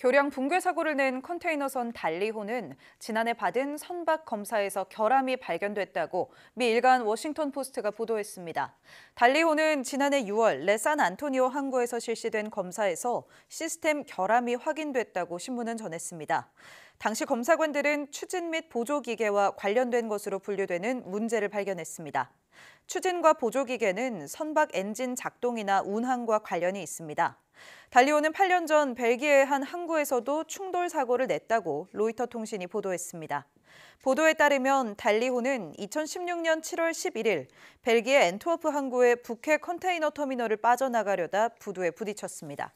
교량 붕괴 사고를 낸 컨테이너선 달리호는 지난해 받은 선박 검사에서 결함이 발견됐다고 미 일간 워싱턴 포스트가 보도했습니다. 달리호는 지난해 6월 레산 안토니오 항구에서 실시된 검사에서 시스템 결함이 확인됐다고 신문은 전했습니다. 당시 검사관들은 추진 및 보조기계와 관련된 것으로 분류되는 문제를 발견했습니다. 추진과 보조기계는 선박 엔진 작동이나 운항과 관련이 있습니다. 달리오는 8년 전 벨기에의 한 항구에서도 충돌 사고를 냈다고 로이터 통신이 보도했습니다. 보도에 따르면 달리호는 2016년 7월 11일 벨기에 엔트워프 항구의 북해 컨테이너 터미널을 빠져나가려다 부두에 부딪혔습니다.